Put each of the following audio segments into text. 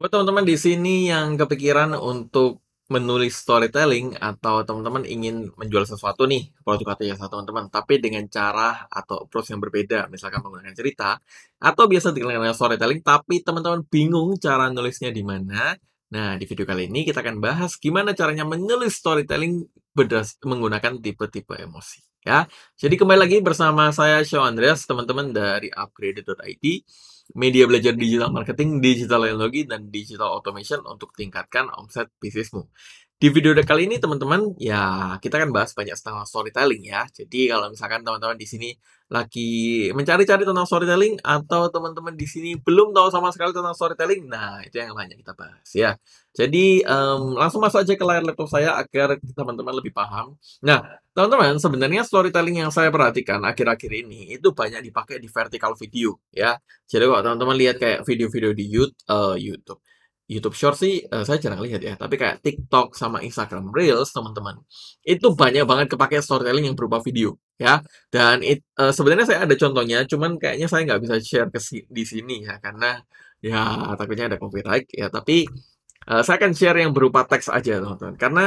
Buat teman-teman di sini yang kepikiran untuk menulis storytelling atau teman-teman ingin menjual sesuatu nih produk atau jasa teman-teman tapi dengan cara atau approach yang berbeda misalkan menggunakan cerita atau biasa dikenal storytelling tapi teman-teman bingung cara nulisnya di mana nah di video kali ini kita akan bahas gimana caranya menulis storytelling berdas menggunakan tipe-tipe emosi ya jadi kembali lagi bersama saya Shaw Andreas teman-teman dari upgrade.id media belajar digital marketing, digital teknologi, dan digital automation untuk tingkatkan omset bisnismu. Di video kali ini teman-teman, ya kita akan bahas banyak tentang storytelling ya. Jadi kalau misalkan teman-teman di sini lagi mencari-cari tentang storytelling atau teman-teman di sini belum tahu sama sekali tentang storytelling, nah itu yang banyak kita bahas ya. Jadi um, langsung masuk aja ke layar laptop saya agar teman-teman lebih paham. Nah, teman-teman sebenarnya storytelling yang saya perhatikan akhir-akhir ini itu banyak dipakai di vertical video ya. Jadi kalau teman-teman lihat kayak video-video di eh, YouTube, uh, YouTube YouTube Short sih uh, saya jarang lihat ya, tapi kayak TikTok sama Instagram Reels teman-teman, itu banyak banget kepake storytelling yang berupa video ya. Dan it, uh, sebenarnya saya ada contohnya, cuman kayaknya saya nggak bisa share ke si di sini ya karena ya takutnya ada copyright ya. Tapi uh, saya akan share yang berupa teks aja teman-teman, karena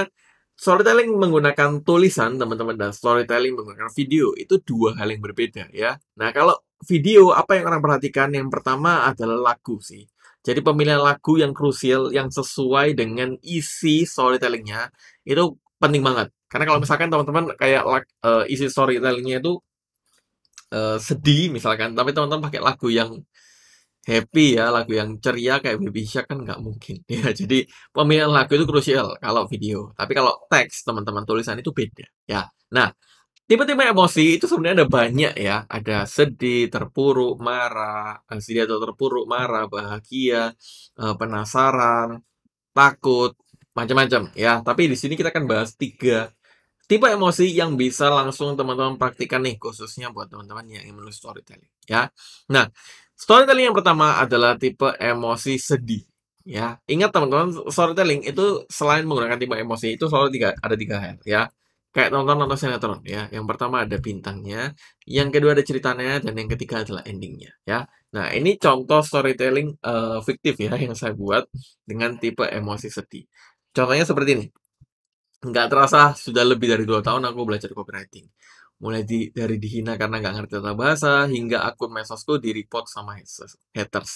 storytelling menggunakan tulisan teman-teman dan storytelling menggunakan video itu dua hal yang berbeda ya. Nah kalau video apa yang orang perhatikan? Yang pertama adalah lagu sih jadi pemilihan lagu yang krusial, yang sesuai dengan isi storytellingnya itu penting banget. Karena kalau misalkan teman-teman kayak uh, isi storytellingnya itu uh, sedih misalkan, tapi teman-teman pakai lagu yang happy ya, lagu yang ceria kayak Baby Shark kan nggak mungkin. Ya, jadi pemilihan lagu itu krusial kalau video. Tapi kalau teks, teman-teman tulisan itu beda. Ya. Nah, Tipe-tipe emosi itu sebenarnya ada banyak ya, ada sedih, terpuruk, marah, sedih atau terpuruk, marah, bahagia, eh, penasaran, takut, macam-macam ya. Tapi di sini kita akan bahas tiga tipe emosi yang bisa langsung teman-teman praktikan nih, khususnya buat teman-teman yang ingin menulis storytelling ya. Nah, storytelling yang pertama adalah tipe emosi sedih ya. Ingat teman-teman storytelling itu selain menggunakan tipe emosi itu selalu tiga ada tiga hal ya kayak nonton nonton sinetron ya. Yang pertama ada bintangnya, yang kedua ada ceritanya, dan yang ketiga adalah endingnya ya. Nah ini contoh storytelling uh, fiktif ya yang saya buat dengan tipe emosi sedih. Contohnya seperti ini. Nggak terasa sudah lebih dari dua tahun aku belajar copywriting. Mulai di, dari dihina karena nggak ngerti tata bahasa, hingga akun medsosku di-report sama haters.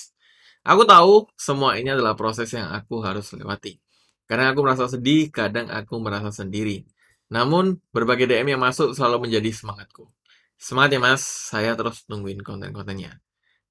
Aku tahu semua ini adalah proses yang aku harus lewati. Karena aku merasa sedih, kadang aku merasa sendiri. Namun, berbagai DM yang masuk selalu menjadi semangatku. Semangat ya mas, saya terus nungguin konten-kontennya.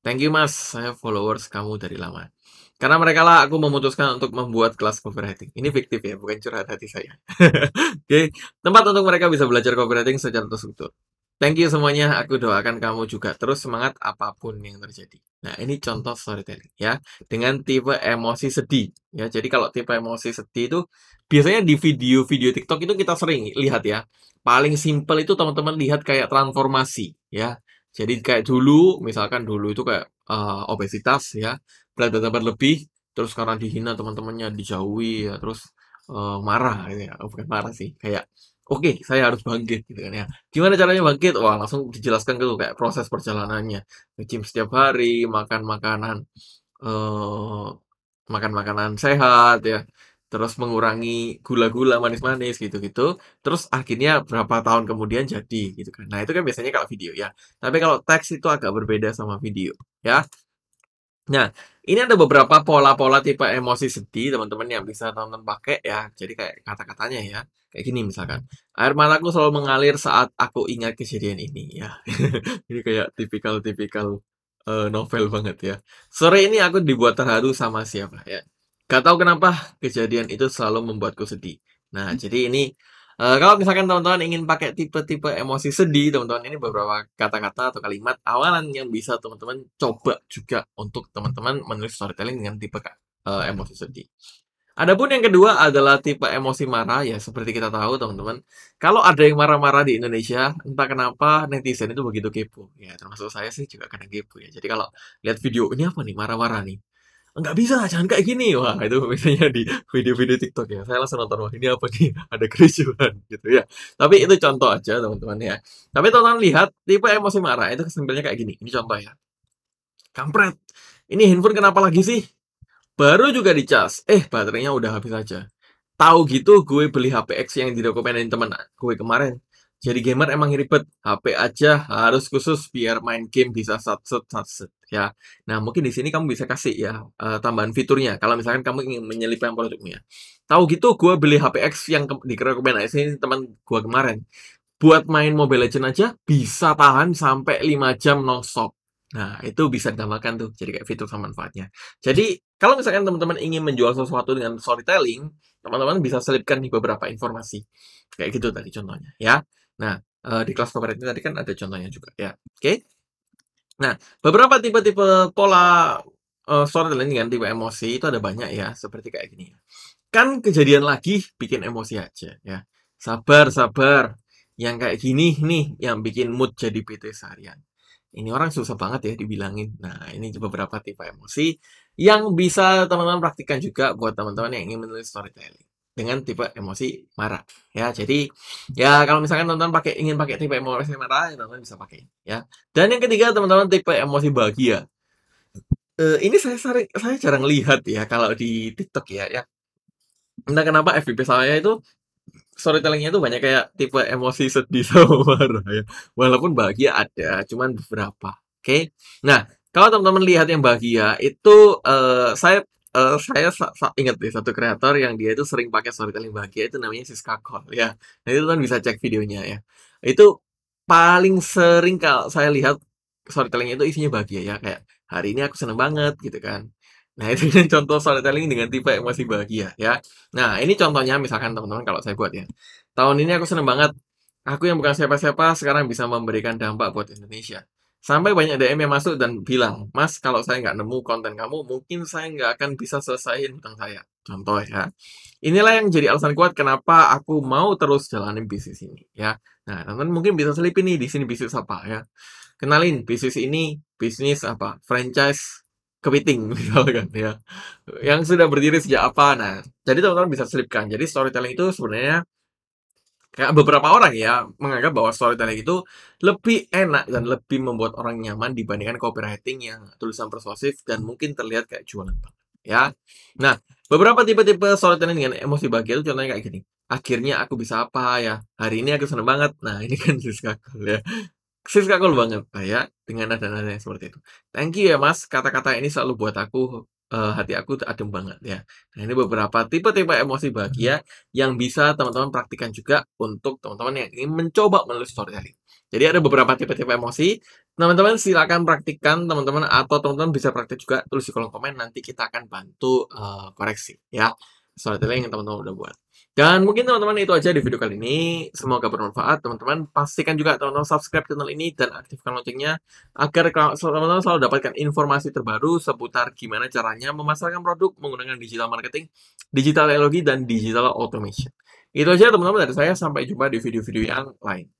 Thank you mas, saya followers kamu dari lama. Karena mereka lah aku memutuskan untuk membuat kelas copywriting. Ini fiktif ya, bukan curhat hati saya. Oke, okay. tempat untuk mereka bisa belajar copywriting secara terstruktur. Thank you semuanya, aku doakan kamu juga terus semangat apapun yang terjadi. Nah, ini contoh storytelling ya, dengan tipe emosi sedih ya. Jadi kalau tipe emosi sedih itu biasanya di video-video TikTok itu kita sering lihat ya. Paling simple itu teman-teman lihat kayak transformasi ya. Jadi kayak dulu, misalkan dulu itu kayak uh, obesitas ya, berat badan berlebih, terus karena dihina teman-temannya dijauhi ya, terus uh, marah gitu ya. Oh, bukan marah sih, kayak oke okay, saya harus bangkit gitu kan ya gimana caranya bangkit wah langsung dijelaskan gitu kayak proses perjalanannya Ngecim setiap hari makan makanan uh, makan makanan sehat ya terus mengurangi gula-gula manis-manis gitu-gitu terus akhirnya berapa tahun kemudian jadi gitu kan nah itu kan biasanya kalau video ya tapi kalau teks itu agak berbeda sama video ya Nah, ini ada beberapa pola-pola tipe emosi sedih teman-teman yang bisa teman-teman pakai ya. Jadi kayak kata-katanya ya. Kayak gini misalkan. Air mataku selalu mengalir saat aku ingat kejadian ini ya. ini kayak tipikal-tipikal uh, novel banget ya. Sore ini aku dibuat terharu sama siapa ya. Gak tahu kenapa kejadian itu selalu membuatku sedih. Nah, hmm. jadi ini uh, kalau misalkan teman-teman ingin pakai tipe-tipe emosi sedih, teman-teman ini beberapa kata-kata atau kalimat awalan yang bisa teman-teman coba juga untuk teman-teman menulis storytelling dengan tipe uh, emosi sedih. Adapun yang kedua adalah tipe emosi marah ya seperti kita tahu teman-teman. Kalau ada yang marah-marah di Indonesia, entah kenapa netizen itu begitu kepo. Ya termasuk saya sih juga kadang kepo ya. Jadi kalau lihat video ini apa nih marah-marah nih nggak bisa jangan kayak gini wah itu misalnya di video-video TikTok ya saya langsung nonton wah ini apa nih ada kericuhan gitu ya tapi itu contoh aja teman-teman ya tapi teman-teman lihat tipe emosi marah itu kesimpulannya kayak gini ini contoh ya kampret ini handphone kenapa lagi sih baru juga dicas eh baterainya udah habis aja tahu gitu gue beli X yang direkomenin teman gue kemarin jadi gamer emang ribet, HP aja harus khusus biar main game bisa satset satset ya. Nah mungkin di sini kamu bisa kasih ya uh, tambahan fiturnya. Kalau misalkan kamu ingin menyelipkan produknya, tahu gitu gue beli HP X yang ke- ini teman gue kemarin. Buat main Mobile Legend aja bisa tahan sampai 5 jam non stop. Nah, itu bisa ditambahkan tuh, jadi kayak fitur sama manfaatnya. Jadi, kalau misalkan teman-teman ingin menjual sesuatu dengan storytelling, teman-teman bisa selipkan di beberapa informasi. Kayak gitu tadi contohnya, ya. Nah, eh, di kelas parenting tadi kan ada contohnya juga ya. Oke. Okay? Nah, beberapa tipe-tipe pola uh, storytelling dengan tipe emosi itu ada banyak ya, seperti kayak gini. Kan kejadian lagi bikin emosi aja ya. Sabar, sabar. Yang kayak gini nih yang bikin mood jadi PT seharian. Ini orang susah banget ya dibilangin. Nah, ini beberapa tipe emosi yang bisa teman-teman praktikkan juga buat teman-teman yang ingin menulis storytelling dengan tipe emosi marah ya jadi ya kalau misalkan teman-teman pakai ingin pakai tipe emosi marah ya teman-teman bisa pakai ya dan yang ketiga teman-teman tipe emosi bahagia uh, ini saya sering, saya jarang lihat ya kalau di TikTok ya ya entah kenapa FVP saya itu storytellingnya itu banyak kayak tipe emosi sedih sama marah ya walaupun bahagia ada cuman beberapa oke okay? nah kalau teman-teman lihat yang bahagia itu uh, saya uh, saya sa sa inget deh satu kreator yang dia itu sering pakai storytelling bahagia itu namanya Siska Chol ya. Nah itu kan bisa cek videonya ya. Itu paling sering kalau saya lihat storytelling itu isinya bahagia ya, kayak, "Hari ini aku seneng banget," gitu kan. Nah itu kan contoh storytelling dengan tipe emosi bahagia ya. Nah ini contohnya misalkan teman-teman kalau saya buat ya, "Tahun ini aku seneng banget, aku yang bukan siapa-siapa sekarang bisa memberikan dampak buat Indonesia." Sampai banyak DM yang masuk dan bilang, Mas, kalau saya nggak nemu konten kamu, mungkin saya nggak akan bisa selesaiin hutang saya. Contoh ya. Inilah yang jadi alasan kuat kenapa aku mau terus jalanin bisnis ini. ya. Nah, teman-teman mungkin bisa selipin nih di sini bisnis apa ya. Kenalin, bisnis ini bisnis apa? Franchise kepiting misalkan ya. Yang sudah berdiri sejak apa? Nah, jadi teman-teman bisa selipkan. Jadi storytelling itu sebenarnya Kayak beberapa orang ya menganggap bahwa storytelling itu lebih enak dan lebih membuat orang nyaman dibandingkan copywriting yang tulisan persuasif dan mungkin terlihat kayak jualan Ya. Nah, beberapa tipe-tipe storytelling dengan emosi bahagia itu contohnya kayak gini. Akhirnya aku bisa apa ya? Hari ini aku seneng banget. Nah, ini kan Siska Cool ya. Siska Cool banget ya dengan nada-nada yang seperti itu. Thank you ya mas, kata-kata ini selalu buat aku uh, hati aku adem banget ya. Nah, ini beberapa tipe-tipe emosi bahagia hmm. yang bisa teman-teman praktikkan juga untuk teman-teman yang ingin mencoba menulis storytelling. Jadi ada beberapa tipe-tipe emosi, teman-teman silakan praktikkan teman-teman atau teman-teman bisa praktik juga tulis di kolom komen nanti kita akan bantu, uh, koreksi ya storytelling yang teman-teman udah buat. Dan mungkin teman-teman itu aja di video kali ini. Semoga bermanfaat. Teman-teman pastikan juga teman-teman subscribe channel ini dan aktifkan loncengnya agar teman-teman selalu dapatkan informasi terbaru seputar gimana caranya memasarkan produk menggunakan digital marketing, digital teknologi, dan digital automation. Itu aja teman-teman dari saya. Sampai jumpa di video-video yang lain.